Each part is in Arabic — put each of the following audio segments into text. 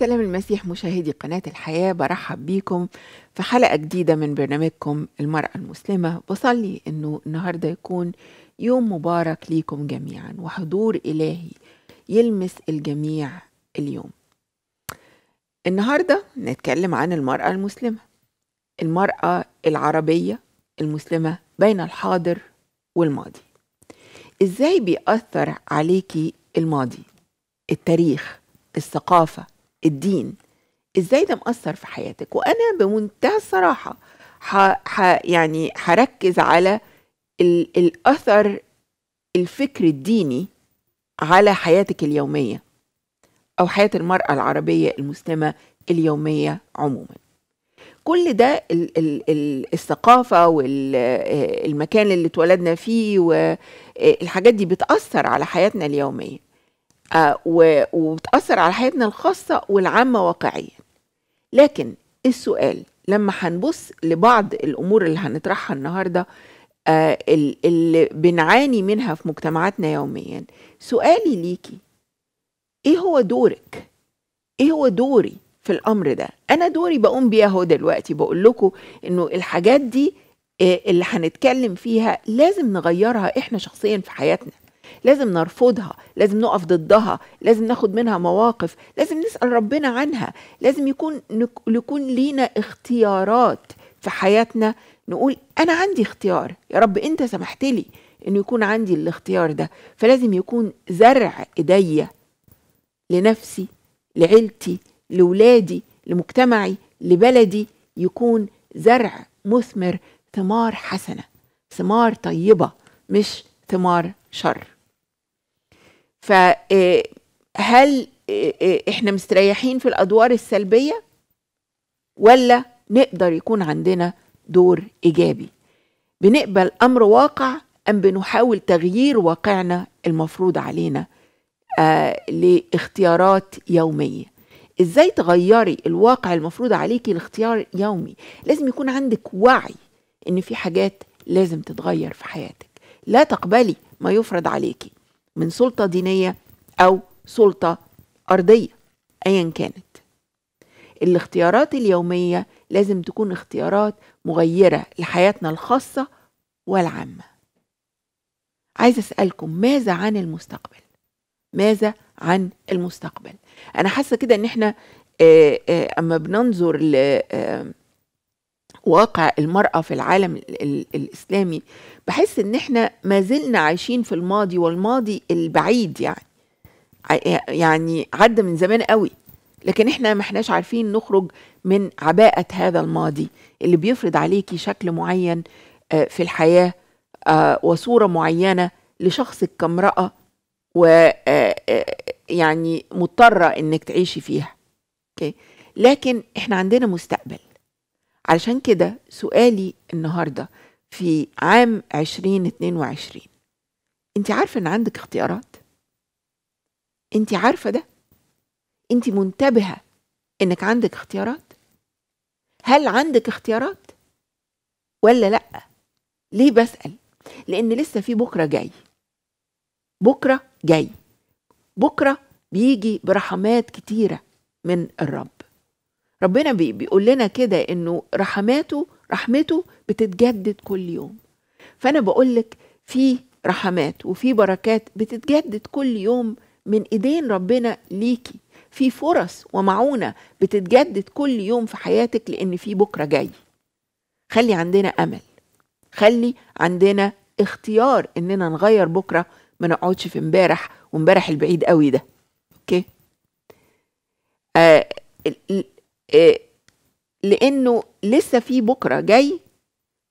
سلام المسيح مشاهدي قناة الحياة برحب بيكم في حلقة جديدة من برنامجكم المرأة المسلمة بصلي أنه النهاردة يكون يوم مبارك ليكم جميعا وحضور إلهي يلمس الجميع اليوم النهاردة نتكلم عن المرأة المسلمة المرأة العربية المسلمة بين الحاضر والماضي ازاي بيأثر عليكي الماضي التاريخ الثقافة الدين ازاي ده مأثر في حياتك وانا بمنتهى الصراحه ح... ح... يعني هركز على ال... الاثر الفكر الديني على حياتك اليوميه او حياه المراه العربيه المسلمه اليوميه عموما كل ده ال ال ال الثقافة والمكان آه، اللي اتولدنا فيه والحاجات آه، دي بتأثر على حياتنا اليومية آه وبتأثر على حياتنا الخاصة والعامة واقعيا لكن السؤال لما هنبص لبعض الأمور اللي هنطرحها النهاردة آه، اللي بنعاني منها في مجتمعاتنا يوميا سؤالي ليكي ايه هو دورك ايه هو دوري في الامر ده انا دوري بقوم بيه اهو دلوقتي بقول لكم انه الحاجات دي آه، اللي هنتكلم فيها لازم نغيرها احنا شخصيا في حياتنا لازم نرفضها لازم نقف ضدها لازم ناخد منها مواقف لازم نسأل ربنا عنها لازم يكون يكون لينا اختيارات في حياتنا نقول أنا عندي اختيار يا رب أنت سمحت لي إنه يكون عندي الاختيار ده فلازم يكون زرع إيديا لنفسي لعيلتي لولادي لمجتمعي لبلدي يكون زرع مثمر ثمار حسنه ثمار طيبه مش ثمار شر فهل آه، آه، آه، احنا مستريحين في الادوار السلبيه ولا نقدر يكون عندنا دور ايجابي بنقبل امر واقع ام بنحاول تغيير واقعنا المفروض علينا آه لاختيارات يوميه ازاي تغيري الواقع المفروض عليكي لاختيار يومي لازم يكون عندك وعي ان في حاجات لازم تتغير في حياتك لا تقبلي ما يفرض عليكي من سلطة دينية أو سلطة أرضية أيا كانت الاختيارات اليومية لازم تكون اختيارات مغيرة لحياتنا الخاصة والعامة عايز أسألكم ماذا عن المستقبل ماذا عن المستقبل أنا حاسة كده إن إحنا آه، آه، أما بننظر ل آه، واقع المرأة في العالم الإسلامي بحس إن إحنا ما زلنا عايشين في الماضي والماضي البعيد يعني يعني عدى من زمان قوي لكن إحنا ما إحناش عارفين نخرج من عباءة هذا الماضي اللي بيفرض عليكي شكل معين آه، في الحياة آه، وصورة معينة لشخصك كامرأة و آه، يعني مضطرة إنك تعيشي فيها لكن إحنا عندنا مستقبل علشان كده سؤالي النهارده في عام 2022 انت عارفه ان عندك اختيارات انت عارفه ده انت منتبهه انك عندك اختيارات هل عندك اختيارات ولا لا ليه بسال لان لسه في بكره جاي بكره جاي بكره بيجي برحمات كتيره من الرب ربنا بيقول لنا كده انه رحماته رحمته بتتجدد كل يوم فانا بقول لك في رحمات وفي بركات بتتجدد كل يوم من ايدين ربنا ليكي في فرص ومعونه بتتجدد كل يوم في حياتك لان في بكره جاي خلي عندنا امل خلي عندنا اختيار اننا نغير بكره ما نقعدش في امبارح وامبارح البعيد قوي ده اوكي آه آه، لانه لسه في بكره جاي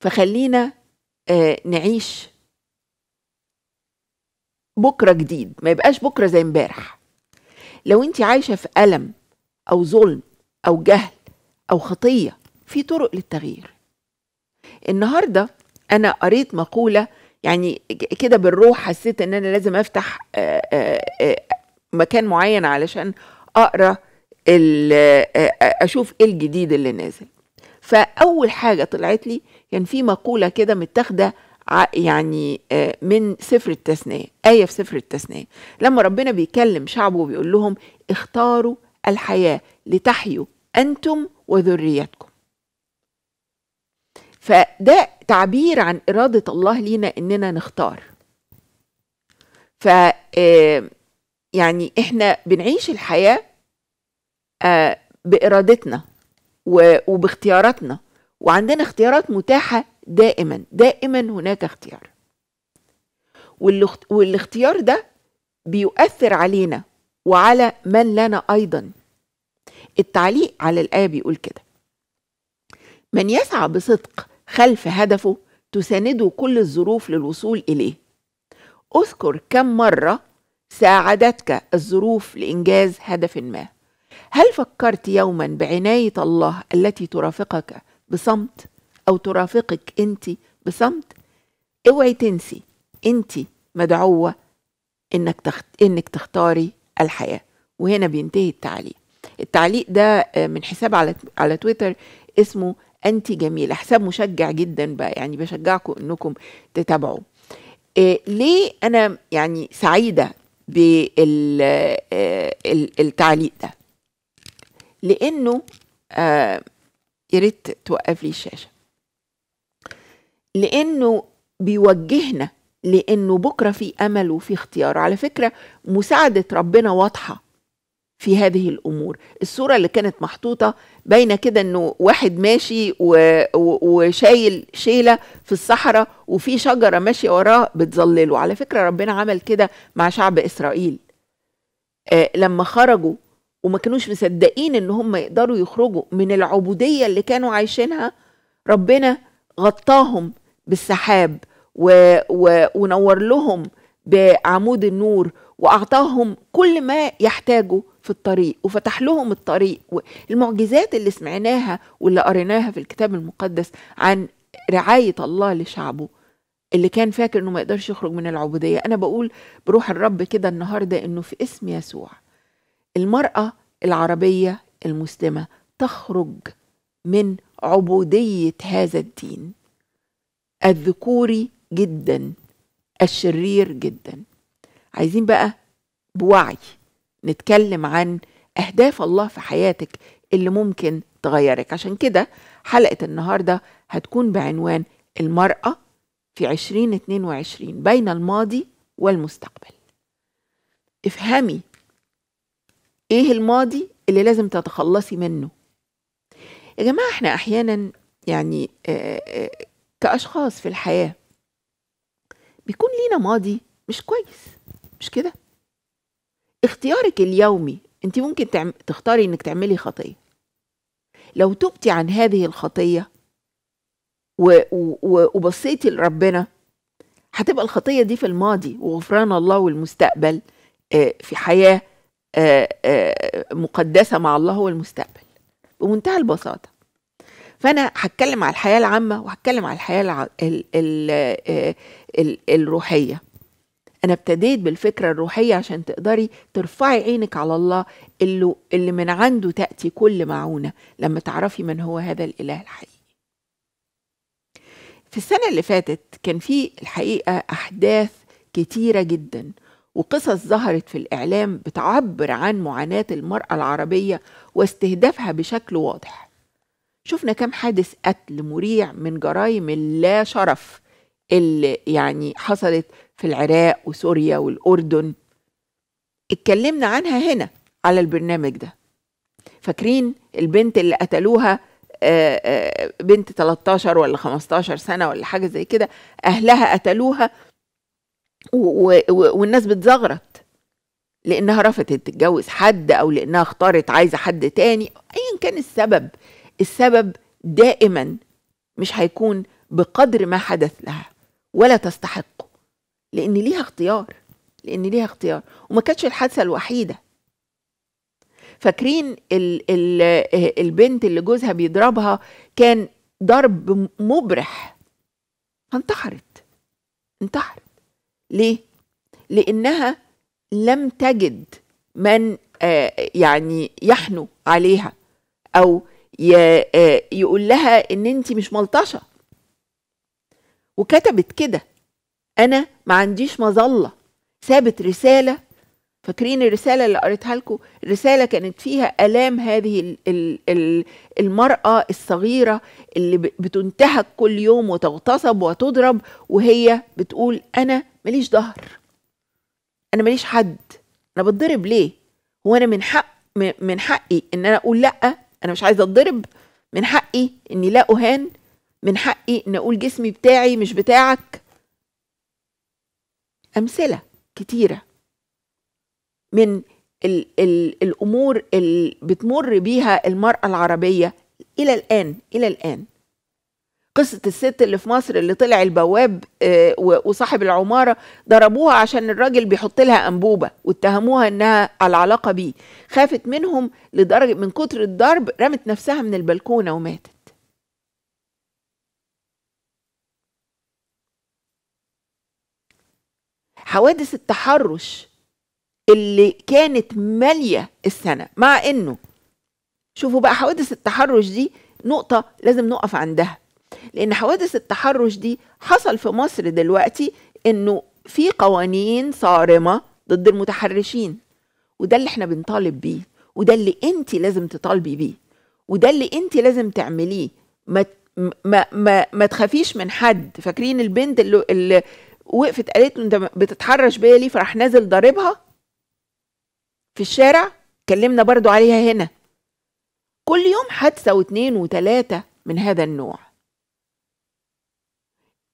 فخلينا آه، نعيش بكره جديد ما يبقاش بكره زي امبارح لو انت عايشه في الم او ظلم او جهل او خطيه في طرق للتغيير النهارده انا قريت مقوله يعني كده بالروح حسيت ان انا لازم افتح آه، مكان معين علشان اقرا اشوف ايه الجديد اللي نازل فاول حاجه طلعت لي كان يعني في مقوله كده متاخده يعني من سفر التثنيه ايه في سفر التثنيه لما ربنا بيكلم شعبه وبيقول لهم اختاروا الحياه لتحيوا انتم وذريتكم فده تعبير عن اراده الله لينا اننا نختار ف يعني احنا بنعيش الحياه آه، بارادتنا وباختياراتنا وعندنا اختيارات متاحه دائما دائما هناك اختيار والاختيار ده بيؤثر علينا وعلى من لنا ايضا التعليق على الايه بيقول كده من يسعى بصدق خلف هدفه تسانده كل الظروف للوصول اليه اذكر كم مره ساعدتك الظروف لانجاز هدف ما هل فكرت يوما بعناية الله التي ترافقك بصمت أو ترافقك أنت بصمت؟ اوعي تنسي أنت مدعوة إنك تخت... إنك تختاري الحياة وهنا بينتهي التعليق التعليق ده آه، من حساب على على تويتر اسمه أنت جميلة حساب مشجع جدا بقى يعني بشجعكم إنكم تتابعوا إيه ليه أنا يعني سعيدة بالتعليق آه، ده لانه آه يا ريت توقف لي الشاشه لانه بيوجهنا لانه بكره في امل وفي اختيار على فكره مساعده ربنا واضحه في هذه الامور الصوره اللي كانت محطوطه باينه كده انه واحد ماشي وشايل شيله في الصحراء وفي شجره ماشيه وراه بتظلله على فكره ربنا عمل كده مع شعب اسرائيل آه لما خرجوا وما كانوش مصدقين ان هم يقدروا يخرجوا من العبوديه اللي كانوا عايشينها ربنا غطاهم بالسحاب و... و... ونور لهم بعمود النور واعطاهم كل ما يحتاجوا في الطريق وفتح لهم الطريق المعجزات اللي سمعناها واللي قريناها في الكتاب المقدس عن رعايه الله لشعبه اللي كان فاكر انه ما يقدرش يخرج من العبوديه انا بقول بروح الرب كده النهارده انه في اسم يسوع المرأة العربية المسلمة تخرج من عبودية هذا الدين الذكوري جدا الشرير جدا عايزين بقى بوعي نتكلم عن أهداف الله في حياتك اللي ممكن تغيرك عشان كده حلقة النهاردة هتكون بعنوان المرأة في 2022 بين الماضي والمستقبل افهمي ايه الماضي اللي لازم تتخلصي منه يا جماعه احنا احيانا يعني آه، آه، كاشخاص في الحياه بيكون لينا ماضي مش كويس مش كده اختيارك اليومي انت ممكن تعم... تختاري انك تعملي خطيه لو تبتي عن هذه الخطيه و... و... وبصيتي لربنا هتبقى الخطيه دي في الماضي وغفران الله والمستقبل آه، في حياه آه، آه، مقدسه مع الله هو المستقبل بمنتهى البساطه فانا هتكلم على الحياه العامه وهتكلم على الحياه الـ ال... ال... آه، الـ الروحيه انا ابتديت بالفكره الروحيه عشان تقدري ترفعي عينك على الله اللي اللي من عنده تاتي كل معونه لما تعرفي من هو هذا الاله الحقيقي في السنه اللي فاتت كان في الحقيقه احداث كتيره جدا وقصص ظهرت في الإعلام بتعبر عن معاناة المرأة العربية واستهدافها بشكل واضح شفنا كم حادث قتل مريع من جرائم اللا شرف اللي يعني حصلت في العراق وسوريا والأردن اتكلمنا عنها هنا على البرنامج ده فاكرين البنت اللي قتلوها آه، آه، بنت 13 ولا 15 سنة ولا حاجة زي كده أهلها قتلوها والناس بتزغرط لانها رفضت تتجوز حد او لانها اختارت عايزه حد تاني ايا كان السبب السبب دائما مش هيكون بقدر ما حدث لها ولا تستحقه لان ليها اختيار لان ليها اختيار وما كانتش الحادثه الوحيده فاكرين الـ الـ البنت اللي جوزها بيضربها كان ضرب مبرح انتحرت انتحرت ليه؟ لأنها لم تجد من آه، يعني يحنو عليها أو آه، يقول لها إن أنت مش ملطشة وكتبت كده أنا ما عنديش مظلة سابت رسالة فاكرين الرسالة اللي قريتها لكم رسالة كانت فيها آلام هذه المرأة الصغيرة اللي بتنتهك كل يوم وتغتصب وتضرب وهي بتقول أنا ماليش ظهر انا ماليش حد انا بتضرب ليه هو انا من حق من حقي ان انا اقول لا انا مش عايزه اتضرب من حقي اني لا اهان من حقي ان اقول جسمي بتاعي مش بتاعك امثله كتيره من ال ال الامور اللي بتمر بيها المراه العربيه الى الان الى الان قصه الست اللي في مصر اللي طلع البواب آه، وصاحب العماره ضربوها عشان الراجل بيحط لها انبوبه واتهموها انها على علاقه بيه خافت منهم لدرجه من كتر الضرب رمت نفسها من البلكونه وماتت حوادث التحرش اللي كانت ماليه السنه مع انه شوفوا بقى حوادث التحرش دي نقطه لازم نقف عندها لأن حوادث التحرش دي حصل في مصر دلوقتي إنه في قوانين صارمة ضد المتحرشين وده اللي احنا بنطالب بيه وده اللي انت لازم تطالبي بيه وده اللي انت لازم تعمليه ما ما ما, ما تخافيش من حد فاكرين البنت اللي, اللي وقفت قالت له انت بتتحرش بيا ليه فراح نازل ضاربها في الشارع كلمنا برضو عليها هنا كل يوم حادثه واثنين وثلاثه من هذا النوع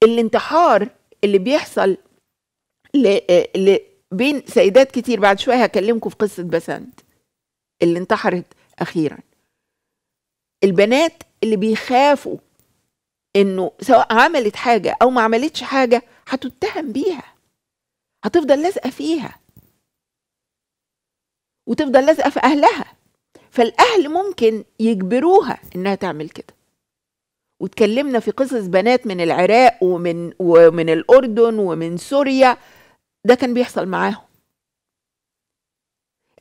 الانتحار اللي بيحصل ل... آه، ل... بين سيدات كتير بعد شويه هكلمكم في قصه بسنت اللي انتحرت اخيرا البنات اللي بيخافوا انه سواء عملت حاجه او ما عملتش حاجه هتتهم بيها هتفضل لازقه فيها وتفضل لازقه في اهلها فالاهل ممكن يجبروها انها تعمل كده واتكلمنا في قصص بنات من العراق ومن ومن الاردن ومن سوريا ده كان بيحصل معاهم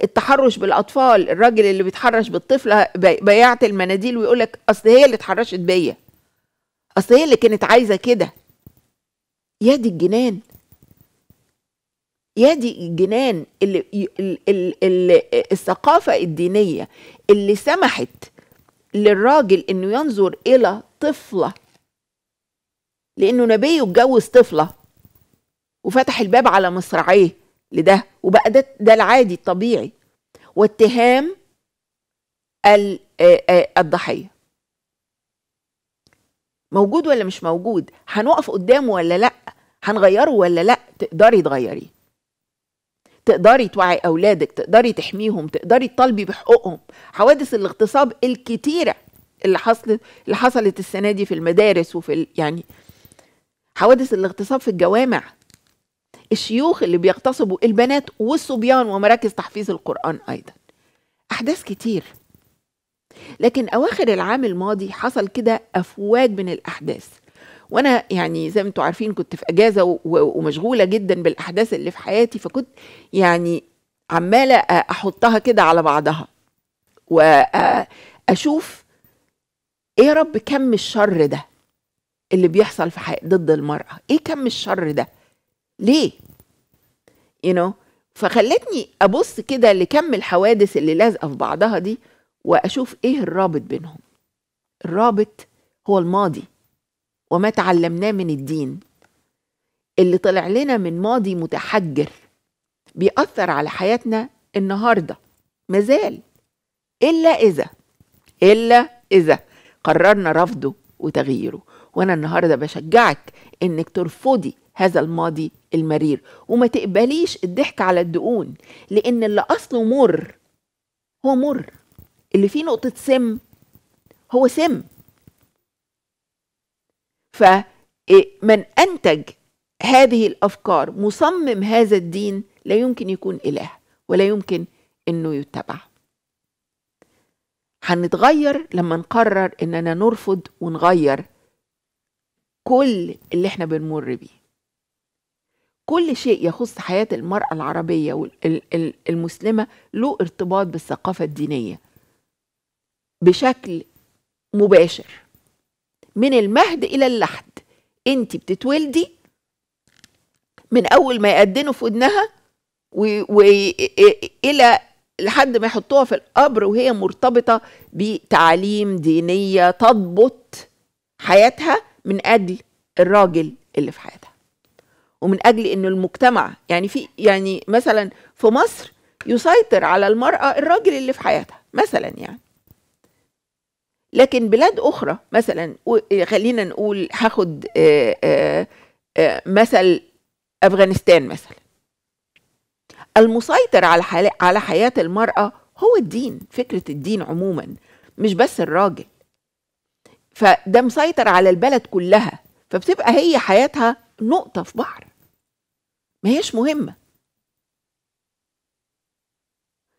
التحرش بالاطفال الراجل اللي بيتحرش بالطفله بيعت المناديل ويقول لك اصل هي اللي اتحرشت بيا اصل هي اللي كانت عايزه كده يا دي الجنان يا دي الجنان اللي, اللي, اللي الثقافه الدينيه اللي سمحت للراجل انه ينظر الى طفله لانه نبيه اتجوز طفله وفتح الباب على مصراعيه لده وبقى ده ده العادي الطبيعي واتهام الضحيه موجود ولا مش موجود هنقف قدامه ولا لا هنغيره ولا لا تقدري تغيريه تقدري توعي اولادك تقدري تحميهم تقدري تطالبي بحقوقهم حوادث الاغتصاب الكتيره اللي حصلت اللي حصلت السنه دي في المدارس وفي ال... يعني حوادث الاغتصاب في الجوامع الشيوخ اللي بيغتصبوا البنات والصبيان ومراكز تحفيظ القرآن أيضا أحداث كتير لكن أواخر العام الماضي حصل كده أفواج من الأحداث وأنا يعني زي ما انتم عارفين كنت في أجازة ومشغولة جدا بالأحداث اللي في حياتي فكنت يعني عمالة أحطها كده على بعضها وأشوف ايه يا رب كم الشر ده اللي بيحصل في حق ضد المرأة ايه كم الشر ده ليه you know فخلتني ابص كده لكم الحوادث اللي لازقه في بعضها دي واشوف ايه الرابط بينهم الرابط هو الماضي وما تعلمناه من الدين اللي طلع لنا من ماضي متحجر بيأثر على حياتنا النهارده مازال إلا إذا إلا إذا قررنا رفضه وتغييره وانا النهارده بشجعك انك ترفضي هذا الماضي المرير وما تقبليش الضحك على الدقون لان اللي اصله مر هو مر اللي فيه نقطه سم هو سم فمن إيه، انتج هذه الافكار مصمم هذا الدين لا يمكن يكون اله ولا يمكن انه يتبع هنتغير لما نقرر اننا نرفض ونغير كل اللي احنا بنمر بيه كل شيء يخص حياة المرأة العربية المسلمة له ارتباط بالثقافة الدينية بشكل مباشر من المهد إلى اللحد انت بتتولدي من أول ما يقدنوا في ودنها وإلى لحد ما يحطوها في القبر وهي مرتبطه بتعاليم دينيه تضبط حياتها من اجل الراجل اللي في حياتها ومن اجل ان المجتمع يعني في يعني مثلا في مصر يسيطر على المراه الراجل اللي في حياتها مثلا يعني لكن بلاد اخرى مثلا خلينا نقول هاخد آه، آه، آه، مثل افغانستان مثلا المسيطر على على حياه المراه هو الدين فكره الدين عموما مش بس الراجل فده مسيطر على البلد كلها فبتبقى هي حياتها نقطه في بحر ما هيش مهمه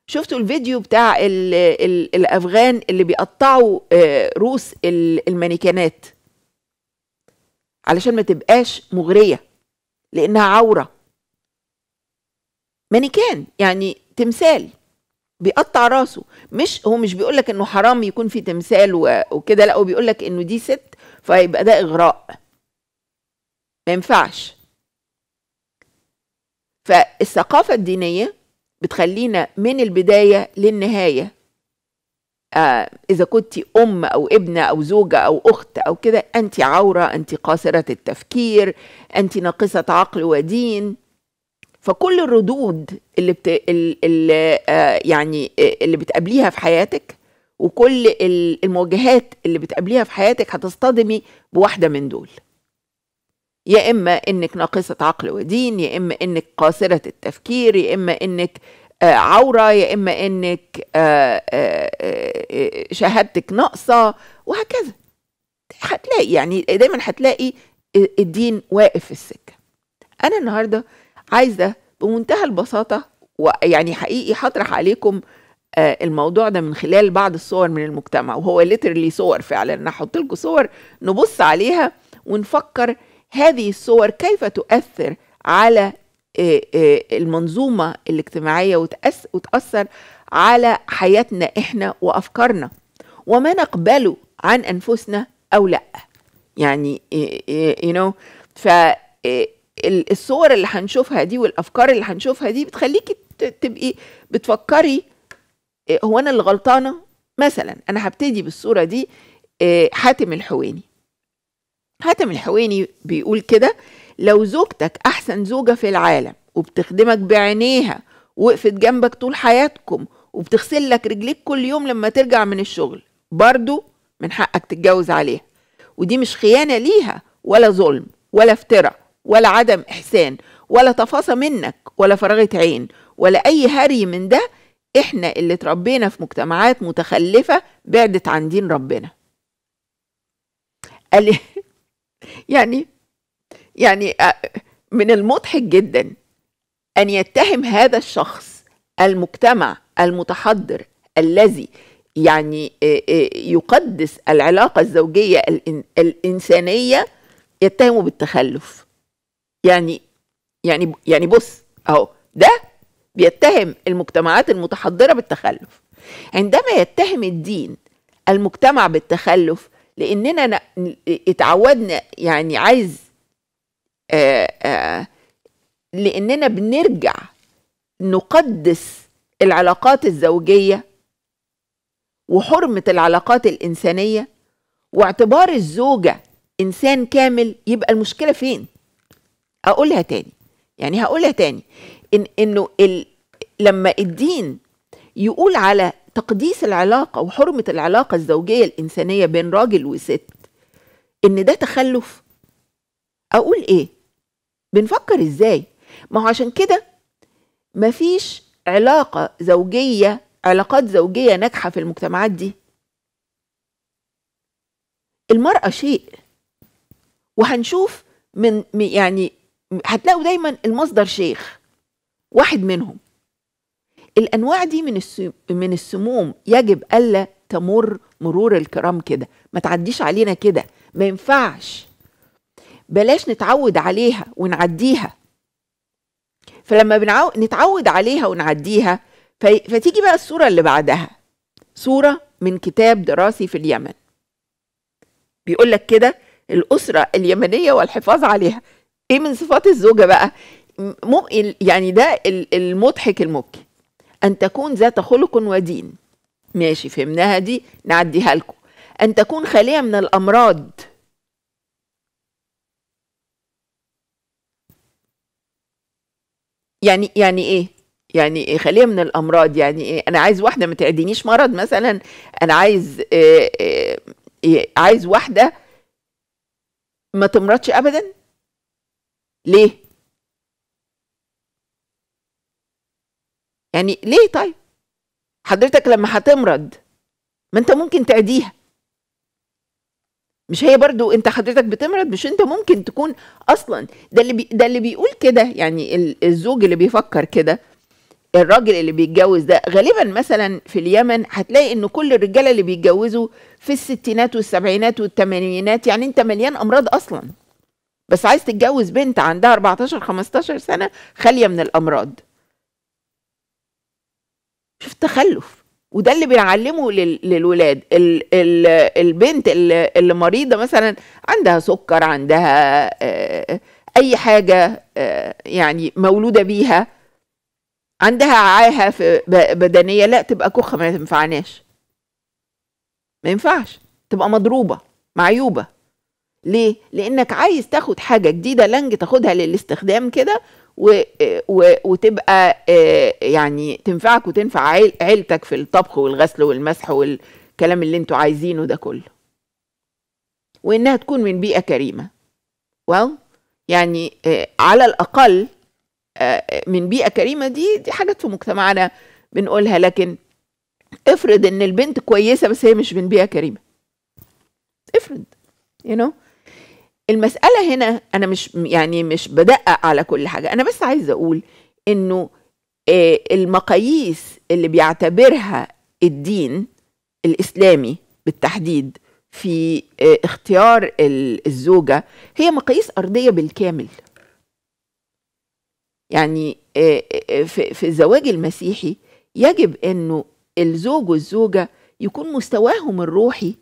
شفتوا الفيديو بتاع الـ الـ الافغان اللي بيقطعوا آه، رؤوس المانيكانات علشان ما تبقاش مغريه لانها عوره مانيكان يعني تمثال بيقطع راسه مش هو مش بيقول لك انه حرام يكون في تمثال وكده لا هو بيقول لك انه دي ست فيبقى ده اغراء ما ينفعش فالثقافة الدينية بتخلينا من البداية للنهاية آه إذا كنت أم أو ابنة أو زوجة أو أخت أو كده أنت عورة أنت قاصرة التفكير أنت ناقصة عقل ودين فكل الردود اللي بت... اللي آه يعني آه، اللي بتقابليها في حياتك وكل المواجهات اللي بتقابليها في حياتك هتصطدمي بواحده من دول يا اما انك ناقصه عقل ودين يا اما انك قاصره التفكير يا اما انك آه، عوره يا اما انك آه، شهادتك ناقصه وهكذا هتلاقي يعني دايما هتلاقي الدين واقف في السكه انا النهارده عايزه بمنتهى البساطه ويعني حقيقي هطرح عليكم آه، الموضوع ده من خلال بعض الصور من المجتمع وهو ليترلي صور فعلا انا هحط لكم صور نبص عليها ونفكر هذه الصور كيف تؤثر على آه، آه، المنظومه الاجتماعيه وتاثر على حياتنا احنا وافكارنا وما نقبله عن انفسنا او لا يعني you know ف الصور اللي هنشوفها دي والافكار اللي هنشوفها دي بتخليكي تبقي بتفكري آه، هو انا اللي غلطانه مثلا انا هبتدي بالصوره دي آه، حاتم الحويني حاتم الحويني بيقول كده لو زوجتك احسن زوجه في العالم وبتخدمك بعينيها وقفت جنبك طول حياتكم وبتغسل لك رجليك كل يوم لما ترجع من الشغل برضو من حقك تتجوز عليها ودي مش خيانه ليها ولا ظلم ولا افتراء ولا عدم إحسان ولا تفاصة منك ولا فراغة عين ولا أي هري من ده إحنا اللي اتربينا في مجتمعات متخلفة بعدت عن دين ربنا قال إيه؟ يعني يعني آه، من المضحك جدا أن يتهم هذا الشخص المجتمع المتحضر الذي يعني آه، آه، يقدس العلاقة الزوجية الإنسانية يتهمه بالتخلف يعني يعني يعني بص اهو ده بيتهم المجتمعات المتحضره بالتخلف عندما يتهم الدين المجتمع بالتخلف لاننا اتعودنا يعني عايز آآ آه، آآ آه، لاننا بنرجع نقدس العلاقات الزوجيه وحرمه العلاقات الانسانيه واعتبار الزوجه انسان كامل يبقى المشكله فين اقولها تاني يعني هقولها تاني إن انه ال... لما الدين يقول على تقديس العلاقه وحرمه العلاقه الزوجيه الانسانيه بين راجل وست ان ده تخلف اقول ايه بنفكر ازاي ما هو عشان كده مفيش علاقه زوجيه علاقات زوجيه ناجحه في المجتمعات دي المراه شيء وهنشوف من يعني هتلاقوا دايما المصدر شيخ واحد منهم الانواع دي من من السموم يجب الا تمر مرور الكرام كده ما تعديش علينا كده ما ينفعش بلاش نتعود عليها ونعديها فلما بنعو... نتعود عليها ونعديها ف... فتيجي بقى الصوره اللي بعدها صوره من كتاب دراسي في اليمن بيقول لك كده الاسره اليمنيه والحفاظ عليها ايه من صفات الزوجه بقى مم... يعني ده المضحك المبكي ان تكون ذات خلق ودين ماشي فهمناها دي نعديها لكم ان تكون خاليه من الامراض يعني يعني ايه يعني إيه خاليه من الامراض يعني ايه انا عايز واحده ما تعدينيش مرض مثلا انا عايز إيه إيه عايز واحده ما تمرضش ابدا ليه يعني ليه طيب حضرتك لما هتمرض ما انت ممكن تعديها مش هي برضو انت حضرتك بتمرض مش انت ممكن تكون اصلا ده اللي بي ده اللي بيقول كده يعني الزوج اللي بيفكر كده الراجل اللي بيتجوز ده غالبا مثلا في اليمن هتلاقي ان كل الرجاله اللي بيتجوزوا في الستينات والسبعينات والثمانينات يعني انت مليان امراض اصلا بس عايز تتجوز بنت عندها 14 15 سنه خاليه من الامراض شوف تخلف وده اللي بيعلمه للولاد البنت اللي, مريضه مثلا عندها سكر عندها آه، اي حاجه آه، يعني مولوده بيها عندها عاهه في بدنيه لا تبقى كخه ما تنفعناش ما ينفعش تبقى مضروبه معيوبه ليه؟ لانك عايز تاخد حاجه جديده لانج تاخدها للاستخدام كده و... و... وتبقى آه، يعني تنفعك وتنفع عيل... عيلتك في الطبخ والغسل والمسح والكلام اللي انتوا عايزينه ده كله وانها تكون من بيئه كريمه well يعني آه، على الاقل آه، من بيئه كريمه دي دي حاجات في مجتمعنا بنقولها لكن افرض ان البنت كويسه بس هي مش من بيئه كريمه افرض you know المسألة هنا أنا مش يعني مش بدقق على كل حاجة أنا بس عايزة أقول إنه آه، المقاييس اللي بيعتبرها الدين الإسلامي بالتحديد في آه، اختيار الزوجة هي مقاييس أرضية بالكامل يعني آه، في الزواج المسيحي يجب أنه الزوج والزوجة يكون مستواهم الروحي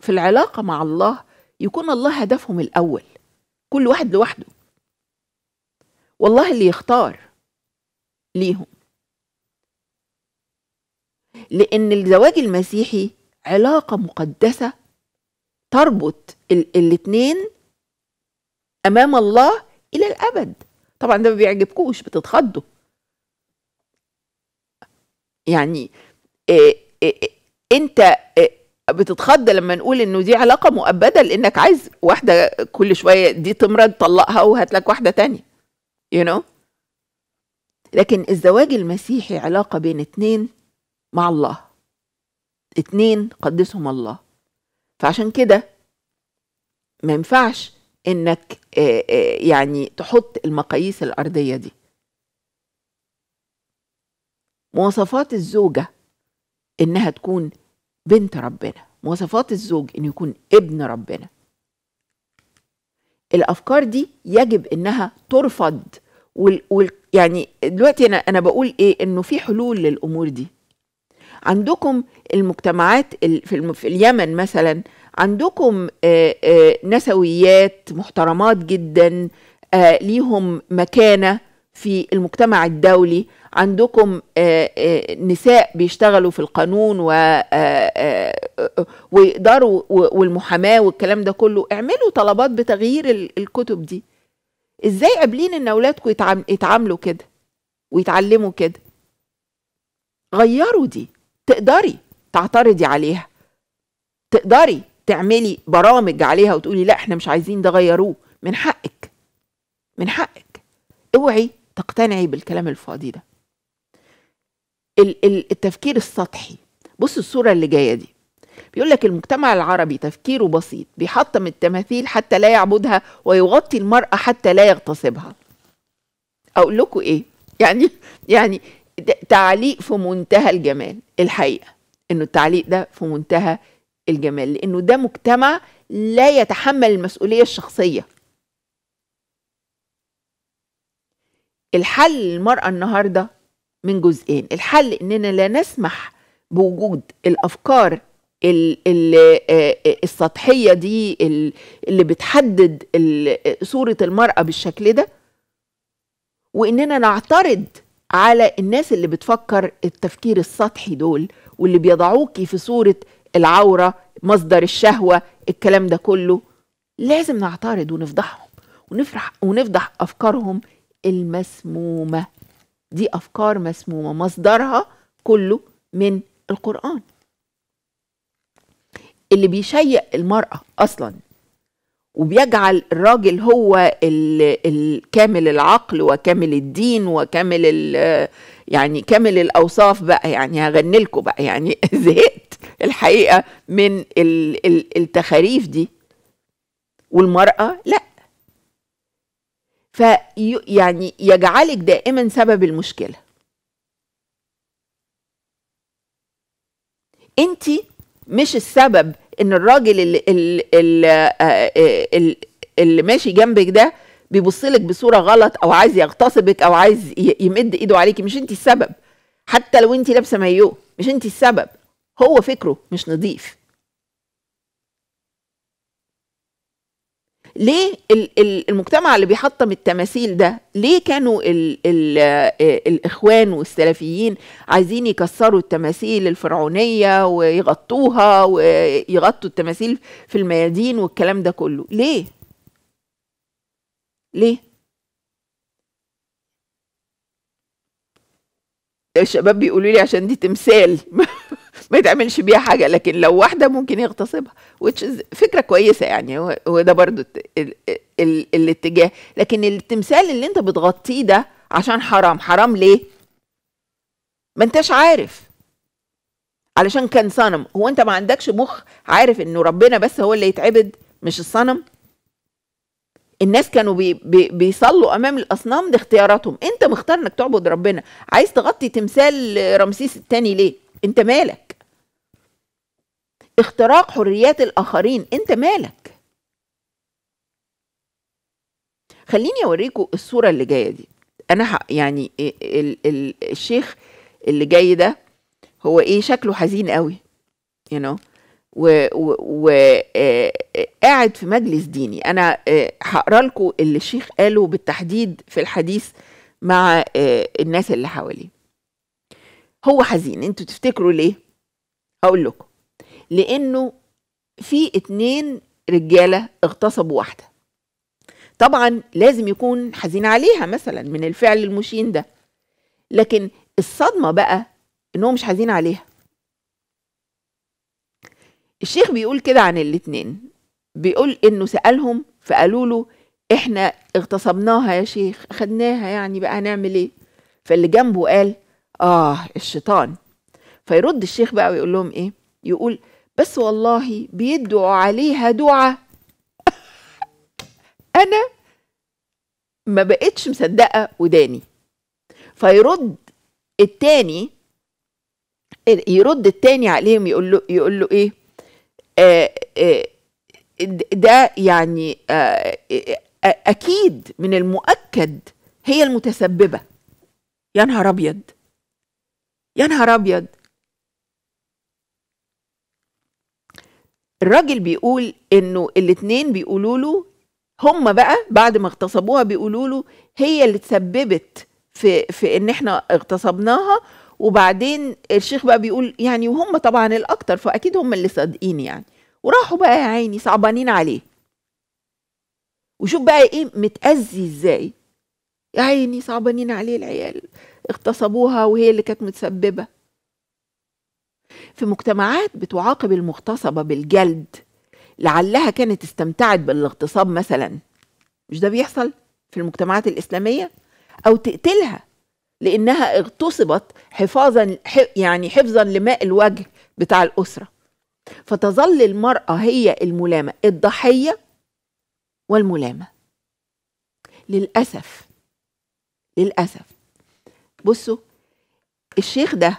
في العلاقة مع الله يكون الله هدفهم الأول كل واحد لوحده والله اللي يختار ليهم لأن الزواج المسيحي علاقة مقدسة تربط الاتنين أمام الله إلى الأبد طبعا ده ما بيعجبكوش بتتخضوا يعني إيه إيه إيه انت آه، بتتخض لما نقول انه دي علاقه مؤبده لانك عايز واحده كل شويه دي تمرض طلقها وهات لك واحده تانية يو you know? لكن الزواج المسيحي علاقه بين اتنين مع الله اتنين قدسهم الله فعشان كده ما ينفعش انك يعني تحط المقاييس الارضيه دي مواصفات الزوجه انها تكون بنت ربنا مواصفات الزوج انه يكون ابن ربنا الافكار دي يجب انها ترفض وال... وال... يعني دلوقتي انا انا بقول ايه انه في حلول للامور دي عندكم المجتمعات في, اليمن مثلا عندكم نسويات محترمات جدا ليهم مكانه في المجتمع الدولي عندكم آه، آه، نساء بيشتغلوا في القانون و آه، ويقدروا والمحاماه والكلام ده كله اعملوا طلبات بتغيير الكتب دي ازاي قابلين ان اولادكم يتعاملوا كده ويتعلموا كده غيروا دي تقدري تعترضي عليها تقدري تعملي برامج عليها وتقولي لا احنا مش عايزين ده غيروه من حقك من حقك اوعي تقتنعي بالكلام الفاضي ده التفكير السطحي بص الصورة اللي جاية دي بيقول لك المجتمع العربي تفكيره بسيط بيحطم التماثيل حتى لا يعبدها ويغطي المرأة حتى لا يغتصبها أقول لكم إيه يعني يعني تعليق في منتهى الجمال الحقيقة إنه التعليق ده في منتهى الجمال لأنه ده مجتمع لا يتحمل المسؤولية الشخصية الحل للمرأة النهاردة من جزئين الحل إننا لا نسمح بوجود الأفكار السطحية دي اللي بتحدد صورة المرأة بالشكل ده وإننا نعترض على الناس اللي بتفكر التفكير السطحي دول واللي بيضعوكي في صورة العورة مصدر الشهوة الكلام ده كله لازم نعترض ونفضحهم ونفرح ونفضح أفكارهم المسمومة دي أفكار مسمومة مصدرها كله من القرآن اللي بيشيء المرأة أصلا وبيجعل الراجل هو الكامل العقل وكامل الدين وكامل يعني كامل الاوصاف بقى يعني هغني لكم بقى يعني زهقت الحقيقه من التخاريف دي والمراه لا في يعني يجعلك دائما سبب المشكلة انت مش السبب ان الراجل اللي, اللي, آه، آه، اللي ماشي جنبك ده بيبص لك بصوره غلط او عايز يغتصبك او عايز يمد ايده عليكي مش انت السبب حتى لو انت لابسه مايوه مش انت السبب هو فكره مش نظيف ليه المجتمع اللي بيحطم التماثيل ده ليه كانوا ال ال آه، الاخوان والسلفيين عايزين يكسروا التماثيل الفرعونيه ويغطوها ويغطوا التماثيل في الميادين والكلام ده كله ليه ليه الشباب بيقولوا لي عشان دي تمثال ما يتعملش بيها حاجه لكن لو واحده ممكن يغتصبها فكره كويسه يعني وده برضو ال ال الاتجاه لكن التمثال اللي انت بتغطيه ده عشان حرام حرام ليه ما انتش عارف علشان كان صنم هو انت ما عندكش مخ عارف انه ربنا بس هو اللي يتعبد مش الصنم الناس كانوا بي بي بيصلوا امام الاصنام دي اختياراتهم انت مختار انك تعبد ربنا عايز تغطي تمثال رمسيس الثاني ليه انت مالك اختراق حريات الآخرين أنت مالك خليني أوريكم الصورة اللي جاية دي أنا يعني ال ال الشيخ اللي جاي ده هو إيه شكله حزين قوي you know وقاعد في مجلس ديني انا هقرا لكم اللي الشيخ قاله بالتحديد في الحديث مع الناس اللي حواليه هو حزين انتوا تفتكروا ليه هقول لكم لانه في اتنين رجاله اغتصبوا واحده طبعا لازم يكون حزين عليها مثلا من الفعل المشين ده لكن الصدمه بقى ان هو مش حزين عليها الشيخ بيقول كده عن الاتنين بيقول انه سالهم فقالوا له احنا اغتصبناها يا شيخ اخدناها يعني بقى هنعمل ايه فاللي جنبه قال اه الشيطان فيرد الشيخ بقى ويقول لهم ايه يقول بس والله بيدعوا عليها دعاء انا ما بقتش مصدقه وداني فيرد التاني يرد التاني عليهم يقول له يقول له ايه آه، آه، ده يعني آه، اكيد من المؤكد هي المتسببه يا نهار ابيض يا نهار ابيض الراجل بيقول انه الاتنين بيقولوا له هم بقى بعد ما اغتصبوها بيقولوا له هي اللي تسببت في في ان احنا اغتصبناها وبعدين الشيخ بقى بيقول يعني وهم طبعا الاكتر فاكيد هم اللي صادقين يعني وراحوا بقى يا عيني صعبانين عليه وشوف بقى ايه متأذي ازاي يا عيني صعبانين عليه العيال اغتصبوها وهي اللي كانت متسببه في مجتمعات بتعاقب المغتصبة بالجلد لعلها كانت استمتعت بالاغتصاب مثلا مش ده بيحصل في المجتمعات الإسلامية أو تقتلها لأنها اغتصبت حفاظا يعني حفظا لماء الوجه بتاع الأسرة فتظل المرأة هي الملامة الضحية والملامة للأسف للأسف بصوا الشيخ ده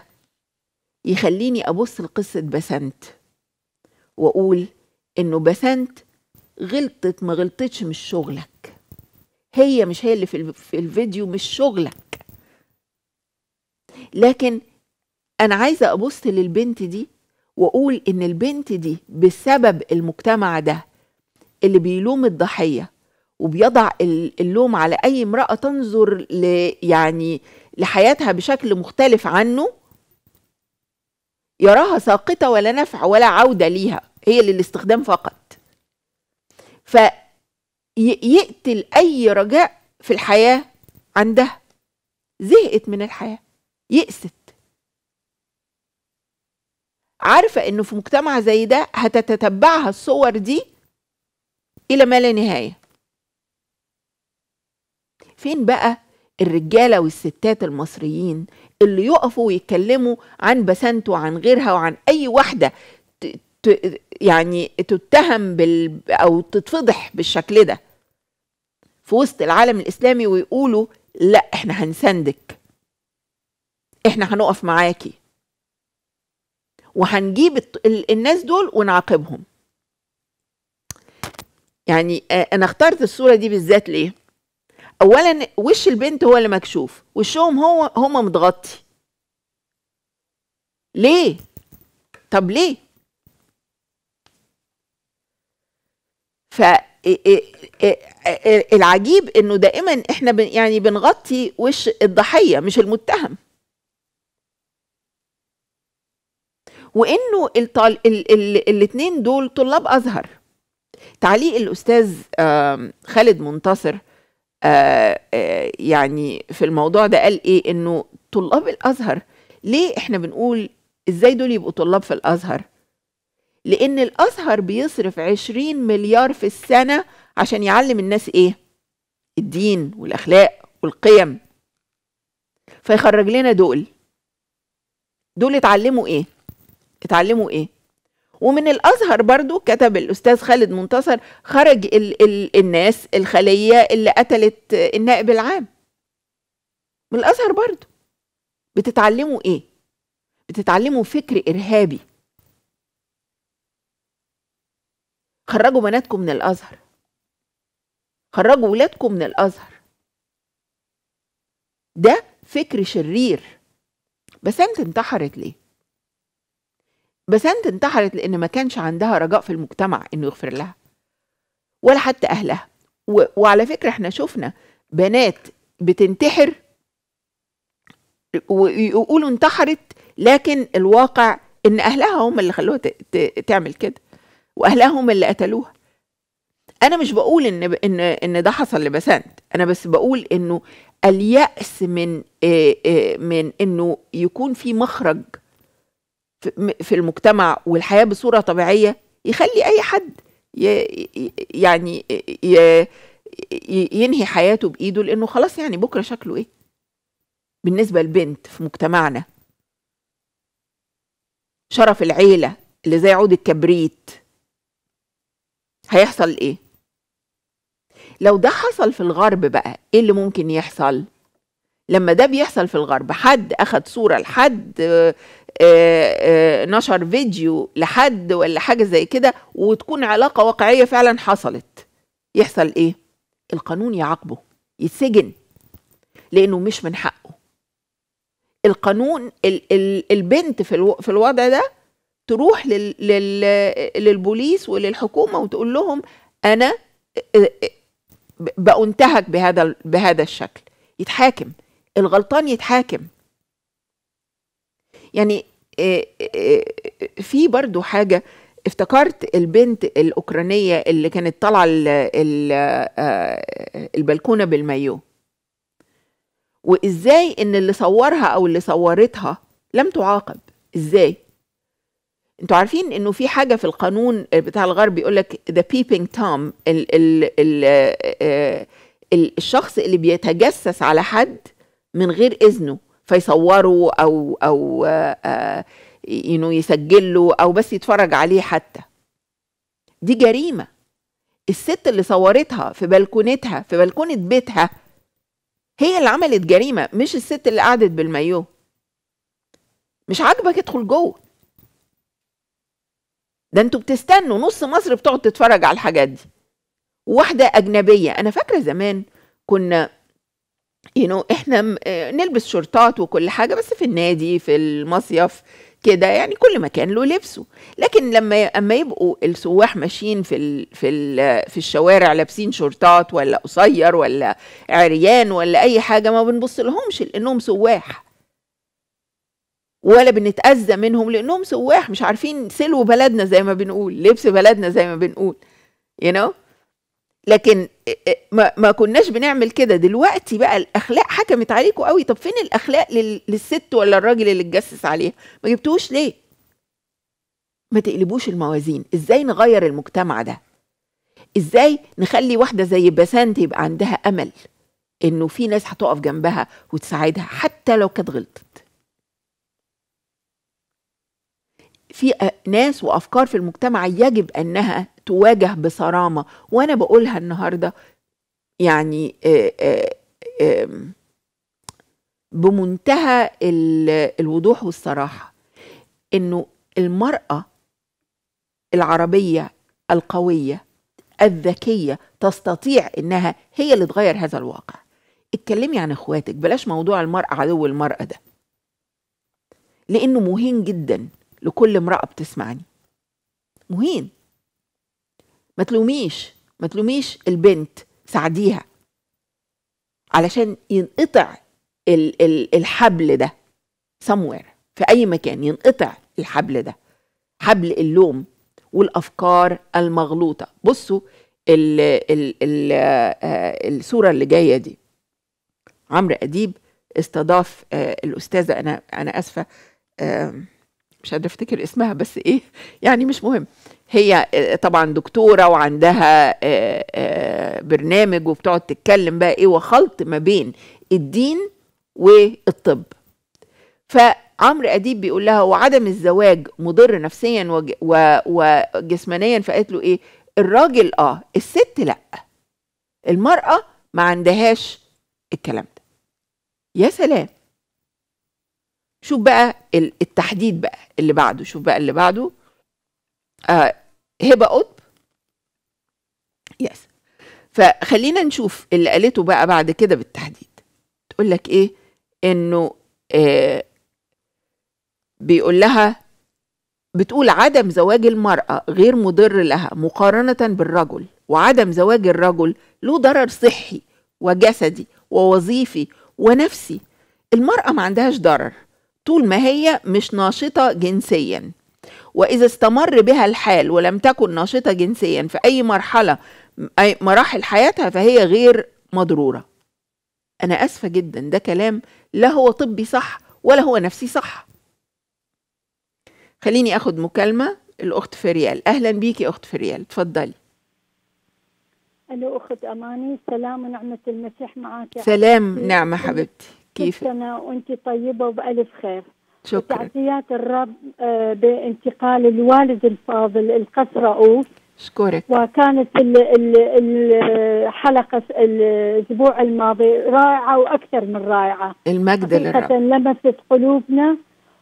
يخليني أبص لقصة بسنت وأقول إنه بسنت غلطت ما غلطتش مش شغلك هي مش هي اللي في الفيديو مش شغلك لكن أنا عايزة أبص للبنت دي وأقول إن البنت دي بسبب المجتمع ده اللي بيلوم الضحية وبيضع اللوم على أي امرأة تنظر يعني لحياتها بشكل مختلف عنه يراها ساقطة ولا نفع ولا عودة ليها هي للاستخدام فقط فيقتل أي رجاء في الحياة عندها زهقت من الحياة يئست عارفة إنه في مجتمع زي ده هتتتبعها الصور دي إلى ما لا نهاية فين بقى الرجالة والستات المصريين اللي يقفوا ويتكلموا عن بسنت وعن غيرها وعن اي واحده يعني تتهم بال او تتفضح بالشكل ده في وسط العالم الاسلامي ويقولوا لا احنا هنسندك احنا هنقف معاكي وهنجيب الناس دول ونعاقبهم يعني انا اخترت الصوره دي بالذات ليه اولا وش البنت هو اللي مكشوف وشهم هو هما متغطي ليه طب ليه ف العجيب انه دائما احنا يعني بنغطي وش الضحيه مش المتهم وانه الطال... ال... ال... الاثنين دول طلاب ازهر تعليق الاستاذ خالد منتصر يعني في الموضوع ده قال ايه انه طلاب الازهر ليه احنا بنقول ازاي دول يبقوا طلاب في الازهر لان الازهر بيصرف 20 مليار في السنه عشان يعلم الناس ايه الدين والاخلاق والقيم فيخرج لنا دول دول اتعلموا ايه اتعلموا ايه ومن الازهر برضو كتب الاستاذ خالد منتصر خرج ال ال الناس الخليه اللي قتلت النائب العام من الازهر برضو بتتعلموا ايه بتتعلموا فكر ارهابي خرجوا بناتكم من الازهر خرجوا ولادكم من الازهر ده فكر شرير انت انتحرت ليه بسنت انتحرت لأن ما كانش عندها رجاء في المجتمع إنه يغفر لها ولا حتى أهلها و... وعلى فكرة احنا شفنا بنات بتنتحر ويقولوا انتحرت لكن الواقع إن أهلها هم اللي خلوها ت... ت... تعمل كده وأهلها هم اللي قتلوها أنا مش بقول إن إن إن ده حصل لبسنت أنا بس بقول إنه اليأس من من إنه يكون في مخرج في المجتمع والحياه بصوره طبيعيه يخلي اي حد يعني ينهي حياته بايده لانه خلاص يعني بكره شكله ايه بالنسبه للبنت في مجتمعنا شرف العيله اللي زي عود الكبريت هيحصل ايه لو ده حصل في الغرب بقى ايه اللي ممكن يحصل لما ده بيحصل في الغرب حد اخد صوره لحد آه، آه، نشر فيديو لحد ولا حاجه زي كده وتكون علاقه واقعيه فعلا حصلت يحصل ايه القانون يعاقبه يتسجن لانه مش من حقه القانون ال ال البنت في, الو في الوضع ده تروح لل لل للبوليس وللحكومه وتقول لهم انا آه، بانتهك بهذا بهذا الشكل يتحاكم الغلطان يتحاكم يعني آه، آه، في برضو حاجه افتكرت البنت الاوكرانيه اللي كانت طالعه آه، البلكونه بالمايو وازاي ان اللي صورها او اللي صورتها لم تعاقب ازاي انتوا عارفين انه في حاجه في القانون بتاع الغرب بيقول لك ذا بيبينج توم الشخص اللي بيتجسس على حد من غير اذنه فيصوروا او او آه، آه، انه يسجل او بس يتفرج عليه حتى دي جريمه الست اللي صورتها في بلكونتها في بلكونه بيتها هي اللي عملت جريمه مش الست اللي قعدت بالمايو مش عاجبك ادخل جوه ده انتوا بتستنوا نص مصر بتقعد تتفرج على الحاجات دي واحده اجنبيه انا فاكره زمان كنا you know احنا آه، نلبس شرطات وكل حاجه بس في النادي في المصيف كده يعني كل مكان له لبسه لكن لما اما يبقوا السواح ماشيين في الـ في الـ في الشوارع لابسين شرطات ولا قصير ولا عريان ولا اي حاجه ما بنبص لهمش لانهم سواح ولا بنتاذى منهم لانهم سواح مش عارفين سلو بلدنا زي ما بنقول لبس بلدنا زي ما بنقول you know لكن ما, كناش بنعمل كده دلوقتي بقى الاخلاق حكمت عليكم قوي طب فين الاخلاق للست ولا الراجل اللي اتجسس عليها ما جبتوش ليه ما تقلبوش الموازين ازاي نغير المجتمع ده ازاي نخلي واحده زي بسانت يبقى عندها امل انه في ناس هتقف جنبها وتساعدها حتى لو كانت غلطت في آه، ناس وافكار في المجتمع يجب انها تواجه بصرامه وانا بقولها النهارده يعني آه، آه، بمنتهى الوضوح والصراحه انه المراه العربيه القويه الذكيه تستطيع انها هي اللي تغير هذا الواقع اتكلمي عن اخواتك بلاش موضوع المراه عدو المراه ده لانه مهم جدا لكل امرأة بتسمعني مهين ما تلوميش ما تلوميش البنت ساعديها علشان ينقطع ال ال الحبل ده somewhere في أي مكان ينقطع الحبل ده حبل اللوم والأفكار المغلوطة بصوا ال ال ال آه، الصورة اللي جاية دي عمرو أديب استضاف آه، الأستاذة أنا أنا آسفة مش قادره افتكر اسمها بس ايه يعني مش مهم هي آه، طبعا دكتوره وعندها آه، آه، برنامج وبتقعد تتكلم بقى ايه وخلط ما بين الدين والطب فعمرو اديب بيقول لها وعدم الزواج مضر نفسيا وجسمانيا فقالت له ايه الراجل اه الست لا المراه ما عندهاش الكلام ده يا سلام شوف بقى التحديد بقى اللي بعده شوف بقى اللي بعده آه هبه قطب يس فخلينا نشوف اللي قالته بقى بعد كده بالتحديد تقول لك ايه انه آه بيقول لها بتقول عدم زواج المرأة غير مضر لها مقارنة بالرجل وعدم زواج الرجل له ضرر صحي وجسدي ووظيفي ونفسي المرأة ما عندهاش ضرر طول ما هي مش ناشطة جنسيا وإذا استمر بها الحال ولم تكن ناشطة جنسيا في أي مرحلة أي مراحل حياتها فهي غير مضرورة أنا آسفة جدا ده كلام لا هو طبي صح ولا هو نفسي صح خليني أخد مكالمة الأخت فريال أهلا بيكي أخت فريال اتفضلي ألو أخت أماني سلام ونعمة المسيح معك سلام نعمة حبيبتي كيف سنة وانت طيبة وبألف خير شكرا تعزيات الرب آه، بانتقال الوالد الفاضل القس رؤوف أشكرك وكانت الحلقة الأسبوع الماضي رائعة وأكثر من رائعة المجد للرب لمست قلوبنا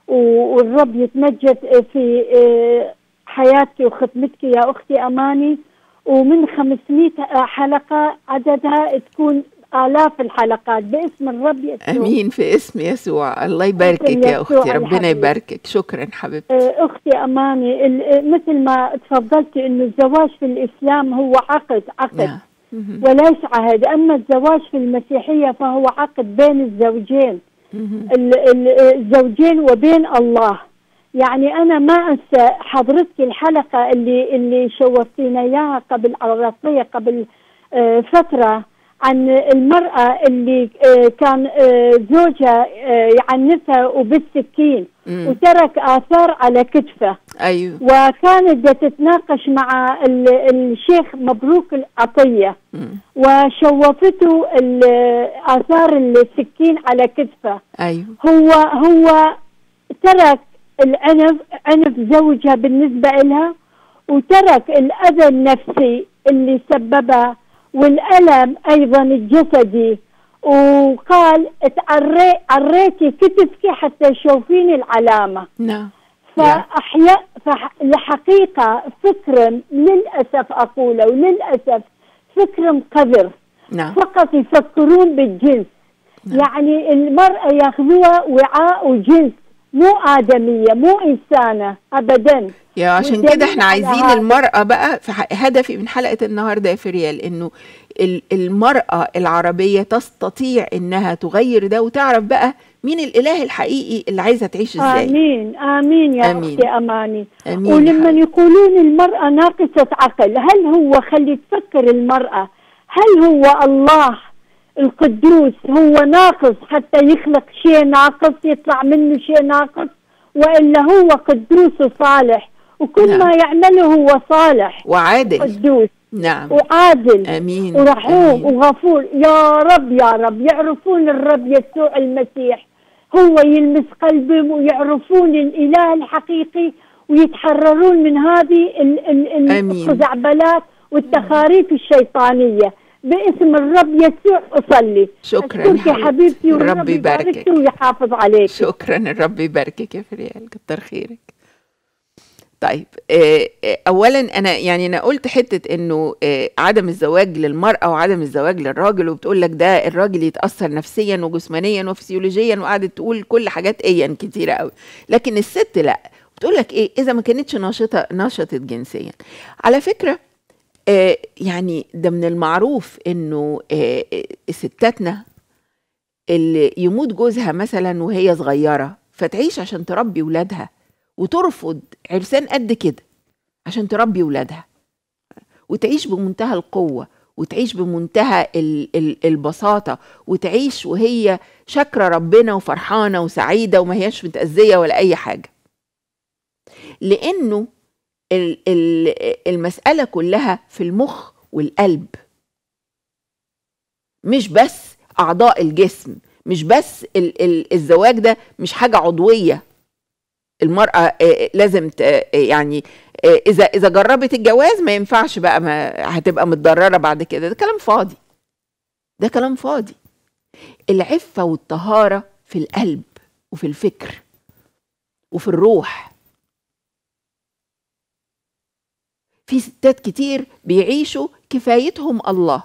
والرب يتمجد في آه، حياتي وخدمتك يا أختي أماني ومن 500 حلقة عددها تكون آلاف الحلقات باسم الرب يسوع أمين في اسم يسوع الله يباركك يا أختي ربنا يباركك شكرا حبيبتي آه، أختي أماني آه، مثل ما تفضلتي أنه الزواج في الإسلام هو عقد عقد نعم. وليس عهد أما الزواج في المسيحية فهو عقد بين الزوجين الزوجين آه، وبين الله يعني انا ما انسى حضرتك الحلقه اللي اللي شوفتينا اياها قبل على قبل فتره عن المرأة اللي آه، كان آه، زوجها آه، يعنفها وبالسكين وترك آثار على كتفه أيوة. وكانت تتناقش مع الشيخ مبروك العطية وشوفته آثار السكين على كتفه أيوة. هو هو ترك العنف عنف زوجها بالنسبة لها وترك الأذى النفسي اللي سببه والألم أيضا الجسدي وقال تعري عريتي كتفك حتى تشوفيني العلامة نعم فأحيا فالحقيقة فكر للأسف أقوله وللأسف فكر قذر نعم فقط يفكرون بالجنس نعم. يعني المرأة ياخذوها وعاء وجنس مو آدمية مو إنسانة أبدا يا عشان كده احنا عايزين المرأة بقى هدفي من حلقة النهاردة يا فريال إنه المرأة العربية تستطيع إنها تغير ده وتعرف بقى مين الإله الحقيقي اللي عايزة تعيش إزاي آمين آمين يا آمين. أختي أماني آمين ولما يقولون المرأة ناقصة عقل هل هو خلي تفكر المرأة هل هو الله القدوس هو ناقص حتى يخلق شيء ناقص يطلع منه شيء ناقص والا هو قدوس وصالح وكل نعم. ما يعمله هو صالح وعادل قدوس نعم وعادل امين ورحوم وغفور يا رب يا رب يعرفون الرب يسوع المسيح هو يلمس قلبهم ويعرفون الاله الحقيقي ويتحررون من هذه الخزعبلات والتخاريف الشيطانيه باسم الرب يسوع أصلي شكرا يا حبيبتي والرب يباركك ويحافظ عليك شكرا الرب يباركك يا فريال كتر خيرك طيب آه، آه، اولا انا يعني انا قلت حته انه آه، عدم الزواج للمراه وعدم الزواج للراجل وبتقول لك ده الراجل يتاثر نفسيا وجسمانيا وفسيولوجيا وقعدت تقول كل حاجات ايا كتيره قوي لكن الست لا بتقول لك ايه اذا ما كانتش ناشطه نشطت جنسيا على فكره آه، يعني ده من المعروف انه آه، آه، ستاتنا اللي يموت جوزها مثلا وهي صغيره فتعيش عشان تربي ولادها وترفض عرسان قد كده عشان تربي ولادها وتعيش بمنتهى القوه وتعيش بمنتهى البساطه وتعيش وهي شاكره ربنا وفرحانه وسعيده وما هياش متاذيه ولا اي حاجه لانه المسألة كلها في المخ والقلب مش بس أعضاء الجسم مش بس الزواج ده مش حاجة عضوية المرأة آه، آه، لازم آه، يعني إذا إذا جربت الجواز ما ينفعش بقى ما هتبقى متضررة بعد كده ده كلام فاضي ده كلام فاضي العفة والطهارة في القلب وفي الفكر وفي الروح في ستات كتير بيعيشوا كفايتهم الله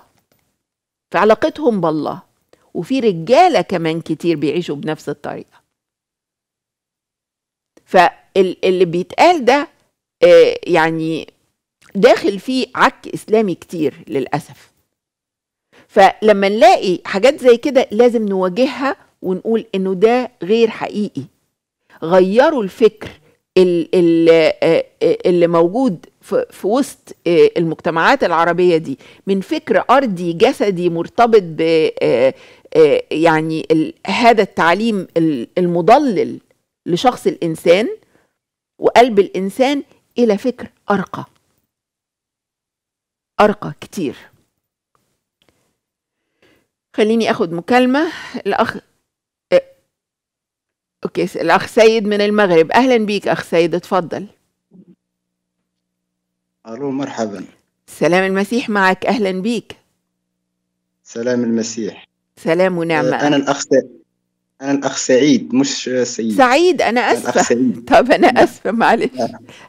في علاقتهم بالله وفي رجاله كمان كتير بيعيشوا بنفس الطريقه فاللي بيتقال ده آه، يعني داخل فيه عك اسلامي كتير للاسف فلما نلاقي حاجات زي كده لازم نواجهها ونقول انه ده غير حقيقي غيروا الفكر آه، آه، اللي موجود في وسط آه، المجتمعات العربية دي من فكر أرضي جسدي مرتبط ب آه، آه، يعني هذا التعليم المضلل لشخص الإنسان وقلب الإنسان إلى فكر أرقى أرقى كتير خليني أخد مكالمة الأخ أوكي الأخ سيد من المغرب أهلا بيك أخ سيد اتفضل الو مرحبا سلام المسيح معك اهلا بيك سلام المسيح سلام ونعمة آه، أنا الأخ أنا الأخ سعيد مش سيد سعيد أنا أسفة طب أنا أسفة معلش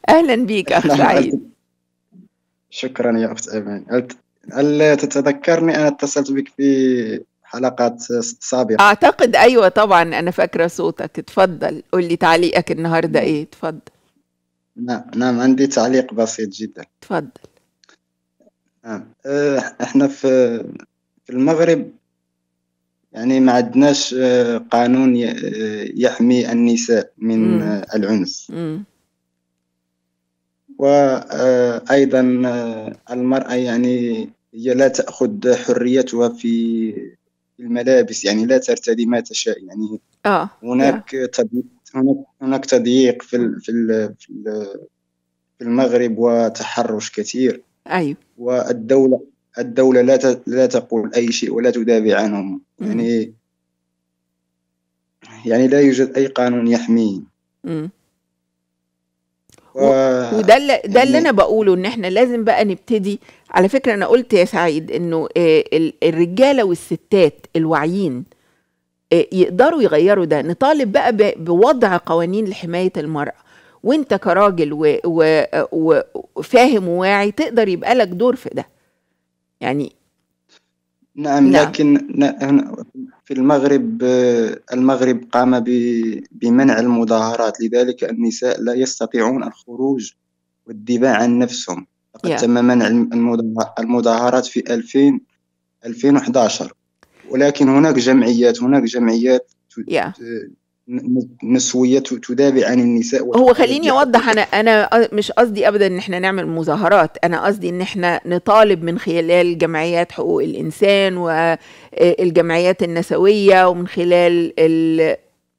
أهلا بيك أخ سعيد شكرا يا أخت ايمان هل تتذكرني أنا اتصلت بك في حلقات سابقة أعتقد أيوة طبعا أنا فاكرة صوتك اتفضل قول لي تعليقك النهاردة إيه اتفضل نعم،, نعم عندي تعليق بسيط جدا تفضل نعم آه، احنا في في المغرب يعني ما عندناش آه، قانون آه، يحمي النساء من مم. العنف مم. وأيضا المرأة يعني هي لا تأخذ حريتها في الملابس يعني لا ترتدي ما تشاء يعني آه. هناك yeah. هناك تضييق في في في المغرب وتحرش كثير ايوه والدوله الدوله لا لا تقول اي شيء ولا تدافع عنهم يعني يعني لا يوجد اي قانون يحميهم و... وده اللي ده اللي يعني- انا بقوله ان احنا لازم بقى نبتدي على فكره انا قلت يا سعيد انه آه، الرجاله والستات الواعيين آه، يقدروا يغيروا ده نطالب بقى بوضع قوانين لحماية المرأة وانت كراجل وفاهم وواعي تقدر يبقى لك دور في ده يعني نعم, نعم. لكن في المغرب آه، المغرب قام بمنع المظاهرات لذلك النساء لا يستطيعون الخروج والدفاع عن نفسهم لقد تم منع المظاهرات في 2000 2011 ولكن هناك جمعيات هناك جمعيات yeah. نسويه تدافع عن النساء هو خليني اوضح انا انا مش قصدي ابدا ان احنا نعمل مظاهرات انا قصدي ان احنا نطالب من خلال جمعيات حقوق الانسان والجمعيات آه، النسويه ومن خلال الـ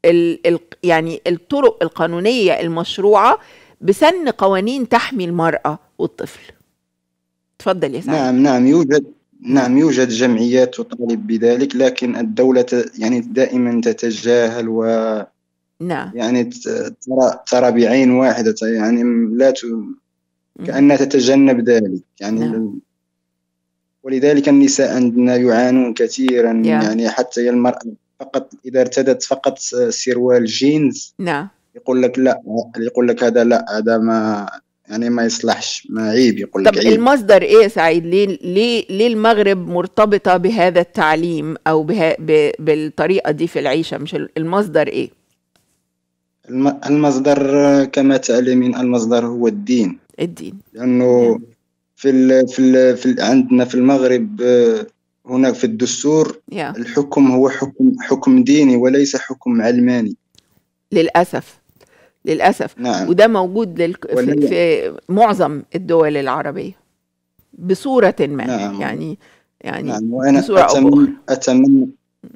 الـ الـ يعني الطرق القانونيه المشروعه بسن قوانين تحمي المراه والطفل اتفضل يا سعد نعم نعم يوجد نعم يوجد جمعيات تطالب بذلك لكن الدولة يعني دائما تتجاهل و نعم يعني ترى ترى بعين واحدة يعني لا ت... كأنها تتجنب ذلك يعني نعم. ولذلك النساء عندنا يعانون كثيرا yeah. يعني حتى المرأة فقط إذا ارتدت فقط سروال جينز نعم يقول لك لا يقول لك هذا لا هذا ما يعني ما يصلحش ما عيب يقول لك طب عيب. المصدر ايه يا سعيد ليه ليه ليه المغرب مرتبطه بهذا التعليم او بها ب... بالطريقه دي في العيشه مش المصدر ايه الم... المصدر كما تعلمين المصدر هو الدين الدين لانه نعم. في ال في, ال في ال عندنا في المغرب هناك في الدستور yeah. الحكم هو حكم حكم ديني وليس حكم علماني للاسف للاسف نعم. وده موجود للك... في... في معظم الدول العربيه بصوره ما نعم. يعني يعني نعم. وأنا بصوره أتمنى, اتمنى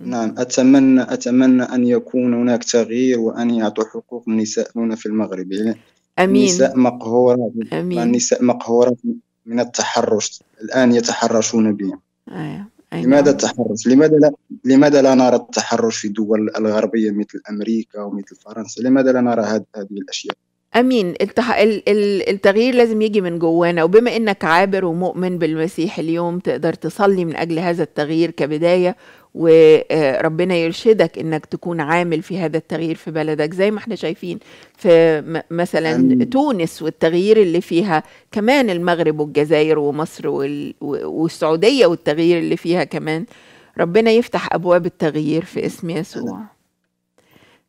نعم اتمنى اتمنى ان يكون هناك تغيير وان يعطوا حقوق النساء هنا في المغرب يعني امين النساء مقهورات امين النساء مقهورات من التحرش الان يتحرشون بهم آه. أيوة. لماذا نعم. التحرش؟ لماذا لا لماذا لا نرى التحرش في الدول الغربيه مثل امريكا ومثل فرنسا؟ لماذا لا نرى هذه الاشياء؟ امين التح... التغيير لازم يجي من جوانا وبما انك عابر ومؤمن بالمسيح اليوم تقدر تصلي من اجل هذا التغيير كبدايه وربنا يرشدك انك تكون عامل في هذا التغيير في بلدك زي ما احنا شايفين في مثلا تونس والتغيير اللي فيها كمان المغرب والجزائر ومصر والسعوديه والتغيير اللي فيها كمان ربنا يفتح ابواب التغيير في اسم يسوع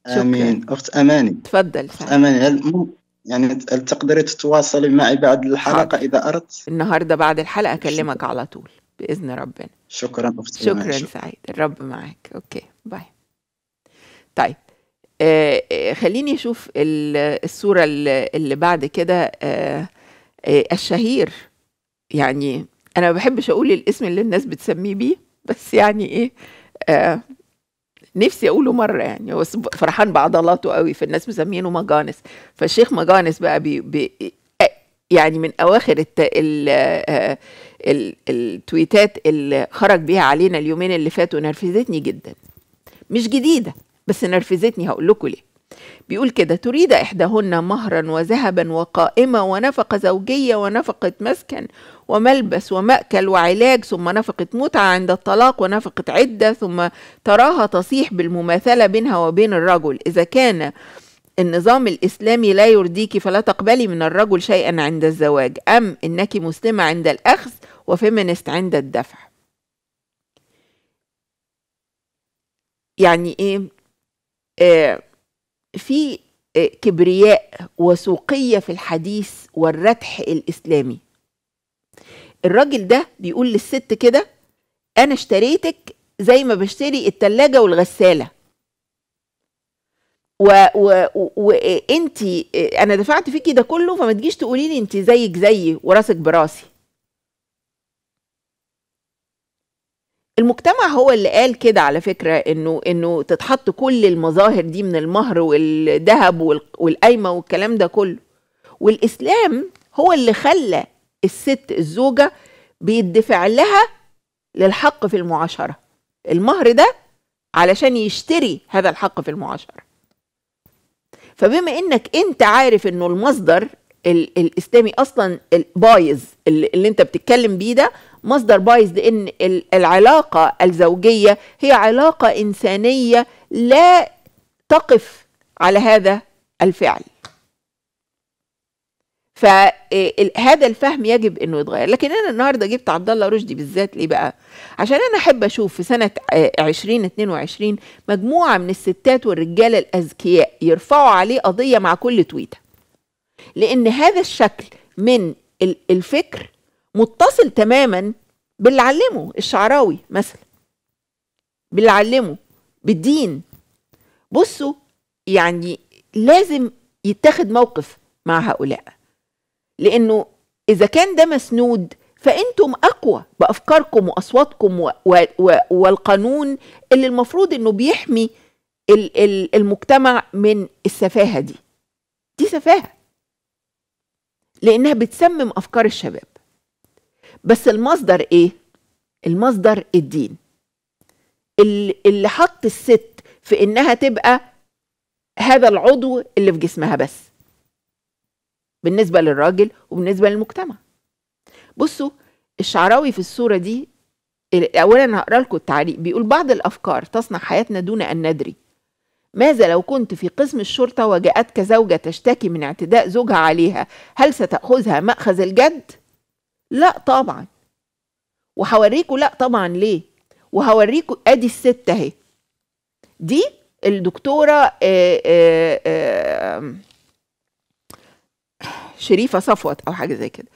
امين اخت اماني تفضل اخت اماني هل يعني هل تقدري تتواصلي معي بعد الحلقه حاضر. اذا اردت النهارده بعد الحلقه اكلمك على طول بإذن ربنا شكرا أختي شكرا سعيد الرب معاك أوكي باي طيب آه, آه، خليني أشوف الصورة اللي بعد كده آه،, آه الشهير يعني أنا ما بحبش أقول الاسم اللي الناس بتسميه بيه بس يعني إيه آه نفسي اقوله مره يعني هو فرحان بعضلاته قوي فالناس مسمينه مجانس فالشيخ مجانس بقى بي بي آه، يعني من اواخر الت... ال... التويتات اللي خرج بيها علينا اليومين اللي فاتوا نرفزتني جدا مش جديدة بس نرفزتني هقول لكم ليه بيقول كده تريد إحداهن مهرا وذهبا وقائمة ونفقة زوجية ونفقة مسكن وملبس ومأكل وعلاج ثم نفقة متعة عند الطلاق ونفقة عدة ثم تراها تصيح بالمماثلة بينها وبين الرجل إذا كان النظام الإسلامي لا يرضيك فلا تقبلي من الرجل شيئا عند الزواج أم إنك مسلمة عند الأخذ وفيمينست عند الدفع يعني ايه آه في آه، كبرياء وسوقيه في الحديث والردح الاسلامي الراجل ده بيقول للست كده انا اشتريتك زي ما بشتري التلاجة والغساله وانت إيه، آه، انا دفعت فيكي ده كله فما تجيش تقولي لي انت زيك زيي وراسك براسي المجتمع هو اللي قال كده على فكره انه انه تتحط كل المظاهر دي من المهر والذهب والقايمه والكلام ده كله والاسلام هو اللي خلى الست الزوجه بيدفع لها للحق في المعاشره المهر ده علشان يشتري هذا الحق في المعاشره فبما انك انت عارف انه المصدر الاسلامي اصلا البايز اللي انت بتتكلم بيه ده مصدر بايظ لان العلاقه الزوجيه هي علاقه انسانيه لا تقف على هذا الفعل فهذا الفهم يجب انه يتغير لكن انا النهارده جبت عبد الله رشدي بالذات ليه بقى عشان انا احب اشوف في سنه 2022 مجموعه من الستات والرجاله الاذكياء يرفعوا عليه قضيه مع كل تويته لان هذا الشكل من الفكر متصل تماما باللي علمه الشعراوي مثلا باللي علمه بالدين بصوا يعني لازم يتاخد موقف مع هؤلاء لانه اذا كان ده مسنود فانتم اقوى بافكاركم واصواتكم و و و والقانون اللي المفروض انه بيحمي ال ال المجتمع من السفاهه دي دي سفاهه لانها بتسمم افكار الشباب بس المصدر ايه المصدر الدين اللي حط الست في انها تبقى هذا العضو اللي في جسمها بس بالنسبه للراجل وبالنسبه للمجتمع بصوا الشعراوي في الصوره دي اولا هقرا لكم التعليق بيقول بعض الافكار تصنع حياتنا دون ان ندري ماذا لو كنت في قسم الشرطه وجاءتك زوجه تشتكي من اعتداء زوجها عليها هل ستاخذها ماخذ الجد لا طبعا وهوريكوا لا طبعا ليه وهوريكوا ادي الست اهي دي الدكتوره آه، آه، آه، شريفه صفوت او حاجه زي كده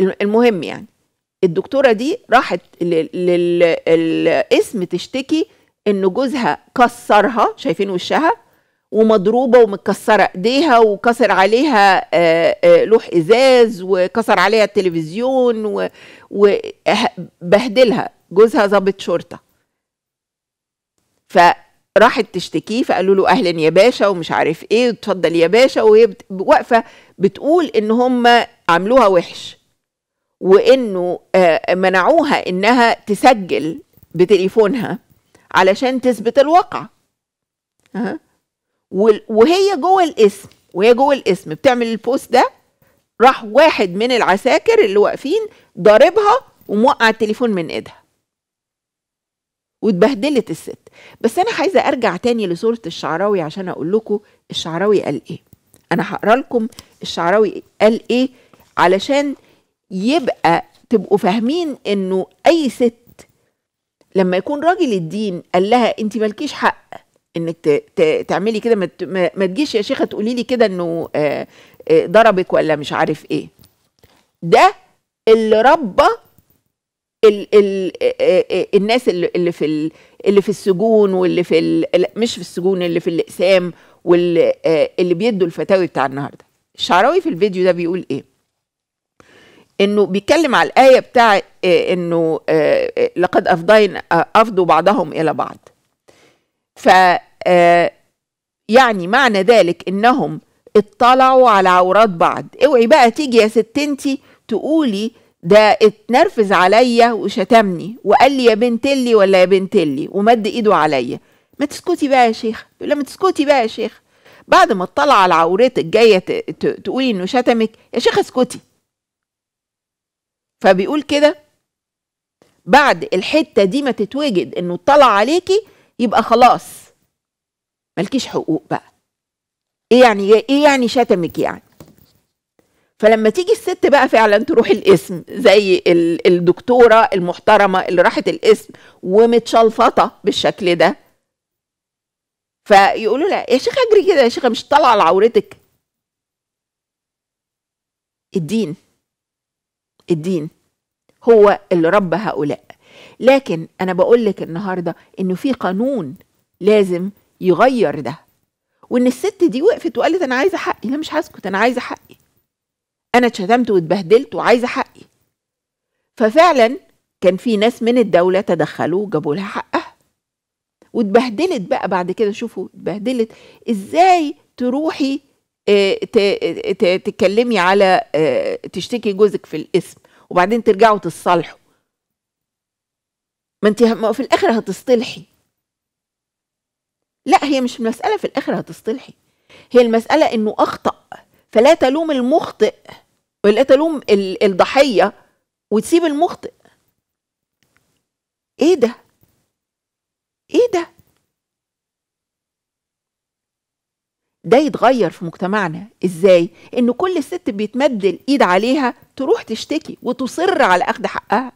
المهم يعني الدكتوره دي راحت للاسم تشتكي ان جوزها كسرها شايفين وشها ومضروبه ومتكسره ايديها وكسر عليها آه، آه، لوح ازاز وكسر عليها التلفزيون وبهدلها جوزها ظابط شرطه فراحت تشتكيه فقالوا له اهلا يا باشا ومش عارف ايه وتفضل يا باشا وهي واقفه بتقول ان هم عملوها وحش وانه آه، منعوها انها تسجل بتليفونها علشان تثبت الواقع أه. وهي جوه الاسم وهي جوه الاسم بتعمل البوست ده راح واحد من العساكر اللي واقفين ضاربها وموقع التليفون من ايدها واتبهدلت الست بس انا عايزه ارجع تاني لصوره الشعراوي عشان اقول لكم الشعراوي قال ايه انا هقرا لكم الشعراوي قال ايه علشان يبقى تبقوا فاهمين انه اي ست لما يكون راجل الدين قال لها انت مالكيش حق انك تعملي كده ما تجيش يا شيخه تقولي لي كده انه آه، آه، ضربك ولا مش عارف ايه ده اللي ربى ال ال آه، الناس اللي في اللي في السجون واللي في ال مش في السجون اللي في الاقسام واللي اللي بيدوا الفتاوي بتاع النهارده الشعراوي في الفيديو ده بيقول ايه انه بيتكلم على الايه بتاع انه لقد افضين افضوا بعضهم الى بعض ف آه، يعني معنى ذلك انهم اطلعوا على عورات بعض اوعي بقى تيجي يا ستنتي تقولي ده اتنرفز عليا وشتمني وقال لي يا بنت اللي ولا يا بنت اللي ومد ايده عليا ما تسكتي بقى يا شيخ لا ما تسكتي بقى يا شيخ بعد ما اطلع على عورتك جايه تقولي انه شتمك يا شيخ اسكتي فبيقول كده بعد الحته دي ما تتوجد انه اطلع عليكي يبقى خلاص مالكيش حقوق بقى ايه يعني ايه يعني شتمك يعني فلما تيجي الست بقى فعلا تروح القسم زي الدكتوره المحترمه اللي راحت القسم ومتشلفطه بالشكل ده فيقولوا لها يا شيخه اجري كده يا شيخه مش طالعه على عورتك الدين الدين هو اللي رب هؤلاء لكن انا بقول لك النهارده انه في قانون لازم يغير ده وان الست دي وقفت وقالت انا عايزه حقي لا مش هسكت انا عايزه حقي انا اتشتمت واتبهدلت وعايزه حقي ففعلا كان في ناس من الدوله تدخلوا وجابوا لها حقها واتبهدلت بقى بعد كده شوفوا اتبهدلت ازاي تروحي آه، تتكلمي على آه، تشتكي جوزك في الاسم وبعدين ترجعوا تصالحوا ما انت في الاخر هتصطلحي لا هي مش المساله في الاخر هتصطلحي هي المساله انه اخطا فلا تلوم المخطئ ولا تلوم الضحيه وتسيب المخطئ ايه ده ايه ده ده يتغير في مجتمعنا ازاي ان كل ست بيتمد الايد عليها تروح تشتكي وتصر على اخذ حقها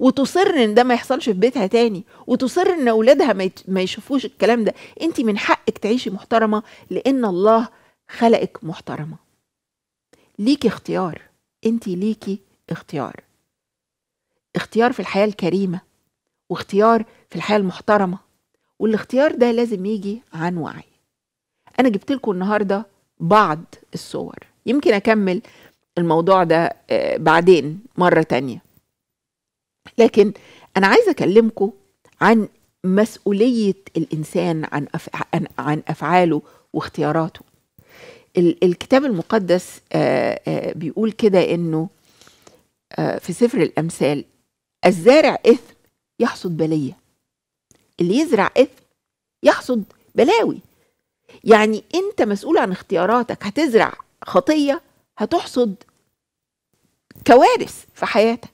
وتصر ان ده ما يحصلش في بيتها تاني وتصر ان اولادها ما يشوفوش الكلام ده انت من حقك تعيشي محترمه لان الله خلقك محترمه ليكي اختيار انت ليكي اختيار اختيار في الحياه الكريمه واختيار في الحياه المحترمه والاختيار ده لازم يجي عن وعي انا جبت لكم النهارده بعض الصور يمكن اكمل الموضوع ده آه، بعدين مره تانيه لكن انا عايزه اكلمكم عن مسؤوليه الانسان عن أف... عن, عن افعاله واختياراته الكتاب المقدس بيقول كده انه في سفر الامثال الزارع اثم يحصد بليه اللي يزرع اثم يحصد بلاوي يعني انت مسؤول عن اختياراتك هتزرع خطيه هتحصد كوارث في حياتك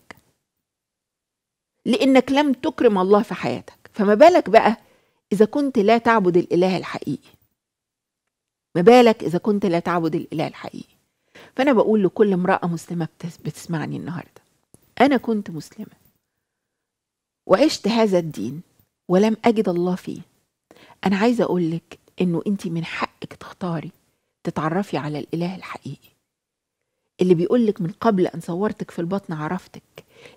لانك لم تكرم الله في حياتك فما بالك بقى اذا كنت لا تعبد الاله الحقيقي ما بالك اذا كنت لا تعبد الاله الحقيقي فانا بقول لكل امراه مسلمه بتسمعني النهارده انا كنت مسلمه وعشت هذا الدين ولم اجد الله فيه انا عايزه اقول لك انه انت من حقك تختاري تتعرفي على الاله الحقيقي اللي بيقول لك من قبل ان صورتك في البطن عرفتك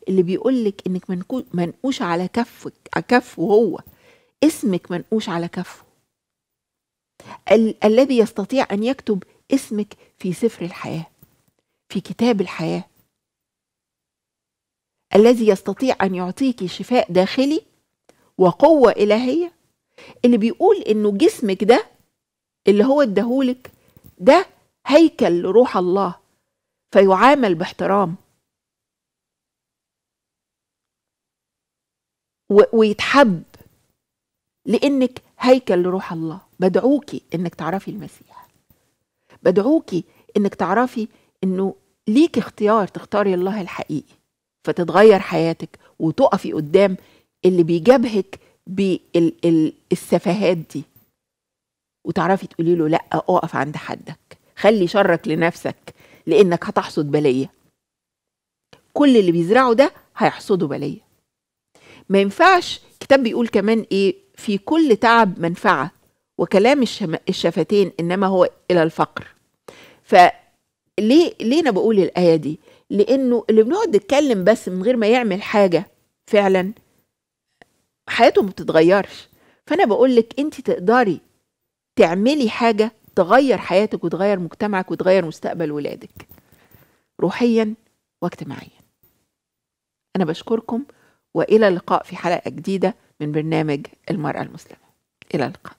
اللي بيقول لك انك منقوش على كفك على كفه هو اسمك منقوش على كفه ال- الذي يستطيع ان يكتب اسمك في سفر الحياه في كتاب الحياه الذي يستطيع ان يعطيك شفاء داخلي وقوه الهيه اللي بيقول انه جسمك ده اللي هو اداهولك ده هيكل لروح الله فيعامل باحترام ويتحب لانك هيكل لروح الله بدعوكي انك تعرفي المسيح بدعوكي انك تعرفي انه ليك اختيار تختاري الله الحقيقي فتتغير حياتك وتقفي قدام اللي بيجابهك بالسفاهات دي وتعرفي تقولي له لا اقف عند حدك خلي شرك لنفسك لانك هتحصد بليه كل اللي بيزرعه ده هيحصده بليه ما ينفعش الكتاب بيقول كمان ايه في كل تعب منفعه وكلام الشفتين انما هو الى الفقر فليه ليه انا بقول الايه دي لانه اللي بنقعد نتكلم بس من غير ما يعمل حاجه فعلا حياته ما بتتغيرش فانا بقول لك انت تقدري تعملي حاجه تغير حياتك وتغير مجتمعك وتغير مستقبل ولادك روحيا واجتماعيا انا بشكركم والى اللقاء في حلقه جديده من برنامج المراه المسلمه الى اللقاء